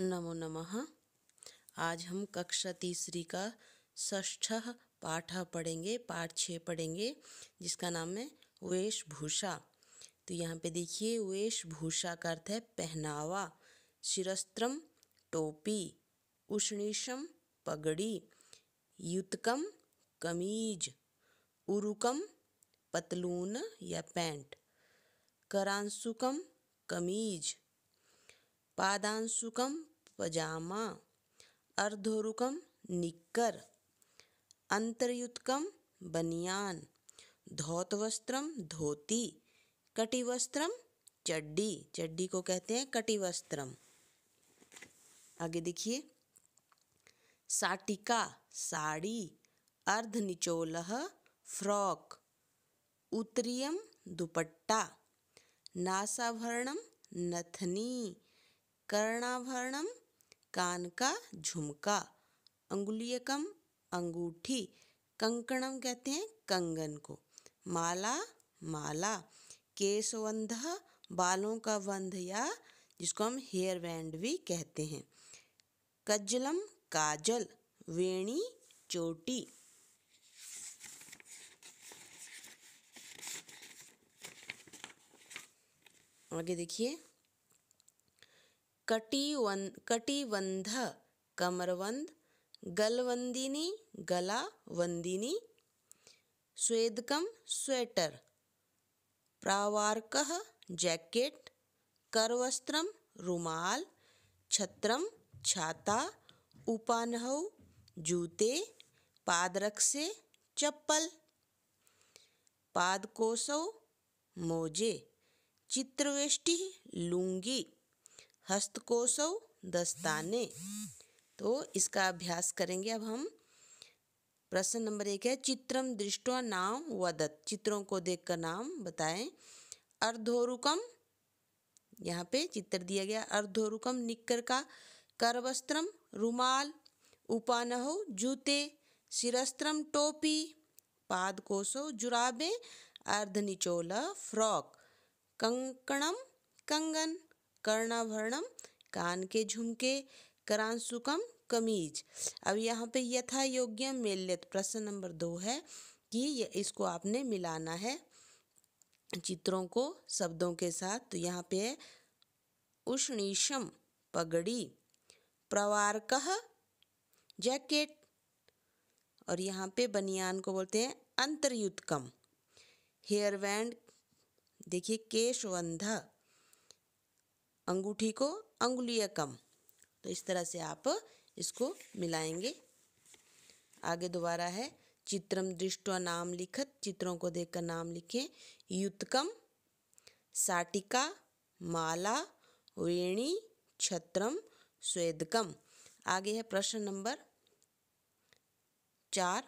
नमो नमः आज हम कक्षा तीसरी का ष्ठ पाठ पढ़ेंगे पाठ छः पढ़ेंगे जिसका नाम है वेशभूषा तो यहाँ पे देखिए वेशभूषा का अर्थ है पहनावा शिरस्त्रम टोपी उष्णीषम पगड़ी युतकम कमीज उरुकम पतलून या पैंट करांसुकम कमीज पादांशुकम पजामा अर्धोरुकम निक्कर अंतर्युतकम बनियान धौतवस्त्रम धोती कटिवस्त्रम चड्डी चड्डी को कहते हैं कटिवस्त्रम आगे देखिए साटिका साड़ी अर्ध निचोल फ्रॉक उत्तरीयम दुपट्टा नासाभरणम नथनी कर्णाभरणम कान का झुमका अंगुलियकम अंगूठी कंकणम कहते हैं कंगन को माला माला केशवंध बालों का बंध या जिसको हम हेयर बैंड भी कहते हैं कजलम काजल वेणी चोटी आगे देखिए कटिवन कटिबंध कमरबंद गलवंदिनी वंदिनी स्वेदकम स्वेटर प्रावारक जैकेट करवस्त्रम रुमाल छत्रम छाता उपानहु जूते पादरक से चप्पल पादकोसौ मोजे चित्रवेष्टि लुंगी हस्तकोसव दस्ताने तो इसका अभ्यास करेंगे अब हम प्रश्न नंबर एक है चित्रम दृष्टवा नाम वदत चित्रों को देखकर नाम बताएं अर्धोरुकम यहाँ पे चित्र दिया गया अर्धोरुकम निकर का करवस्त्रम रुमाल उपानहो जूते शिरस्त्रम टोपी पादकोशो जुराबे अर्धनिचोला फ्रॉक कंकणम कंगन कर्णाभरणम कान के झुमके करांसुकम कमीज अब यहाँ पे यथा योग्य मेल्यत प्रश्न नंबर दो है कि इसको आपने मिलाना है चित्रों को शब्दों के साथ तो यहाँ पे है उष्णीशम पगड़ी प्रवारक जैकेट और यहाँ पे बनियान को बोलते हैं अंतर्युतकम हेयर बैंड देखिए केशवंधा अंगूठी को अंगुलिया कम तो इस तरह से आप इसको मिलाएंगे आगे दोबारा है चित्रम दृष्ट नाम लिखत चित्रों को देखकर नाम लिखें युतकम साटिका माला वेणी छत्रम स्वेदकम आगे है प्रश्न नंबर चार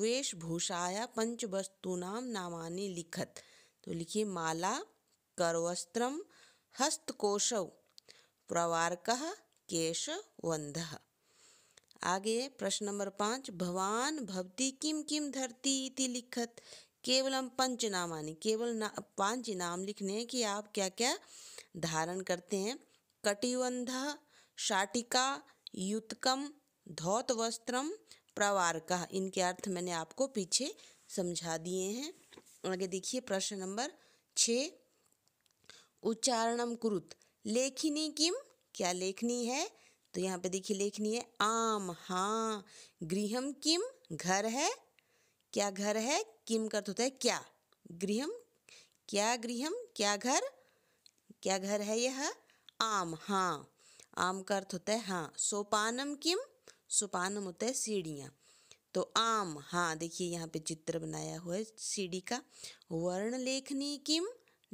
वेशभूषाया पंच वस्तूनाम नामानी लिखत तो लिखिए माला करवस्त्रम हस्तकोशौ केश केशवन्धः आगे प्रश्न नंबर पाँच भवान भवती किम किम धरती इति लिखत केवल हम पंच नाम आने केवल ना पांच नाम लिखने हैं कि आप क्या क्या धारण करते हैं कटिबंध शाटिका युतकम धौत वस्त्रम प्रवारका इनके अर्थ मैंने आपको पीछे समझा दिए हैं आगे देखिए प्रश्न नंबर छः उच्चारणम कुरुत लेखनी किम क्या लेखनी है तो यहाँ पे देखिए लेखनी है आम हाँ गृहम किम घर है क्या घर है किम का अर्थ होता है क्या गृहम क्या गृहम क्या घर क्या घर है यह आम हाँ आम का अर्थ होता है हाँ सोपानम किम सोपानम होता है सीढ़ियाँ तो आम हाँ देखिए यहाँ पे चित्र बनाया हुआ है सीढ़ी का वर्ण लेखनी किम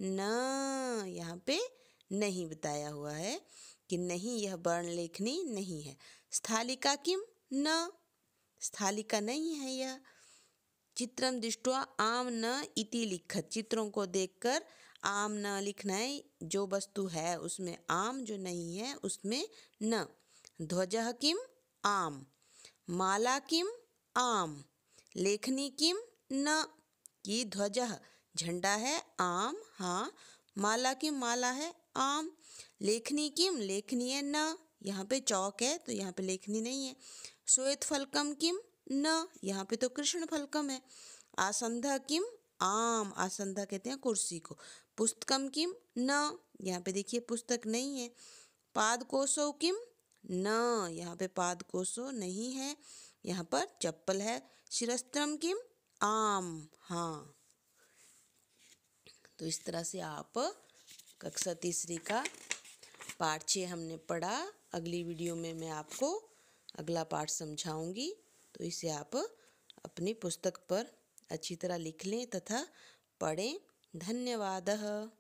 न यहाँ पे नहीं बताया हुआ है कि नहीं यह वर्ण लेखनी नहीं है स्थालिका किम न स्थालिका नहीं है यह चित्रम दृष्टवा आम न इति लिखत चित्रों को देखकर आम न लिखना है जो वस्तु है उसमें आम जो नहीं है उसमें न ध्वज किम आम माला किम आम लेखनी किम न की ध्वज झंडा है आम हाँ माला किम माला है आम लेखनी किम लेखनी है न यहाँ पे चौक है तो यहाँ पे लेखनी नहीं है श्वेत फलकम किम न यहाँ पे तो कृष्ण फलकम है आसंधा किम आम आसंधा कहते हैं कुर्सी को पुस्तकम किम न यहाँ पे देखिए पुस्तक नहीं है पाद कोसो किम न यहाँ पे पाद कोसो नहीं है यहाँ पर चप्पल है शिरस्त्रम किम आम हाँ तो इस तरह से आप कक्षा तीसरी का पार्ट छः हमने पढ़ा अगली वीडियो में मैं आपको अगला पार्ट समझाऊंगी तो इसे आप अपनी पुस्तक पर अच्छी तरह लिख लें तथा पढ़ें धन्यवाद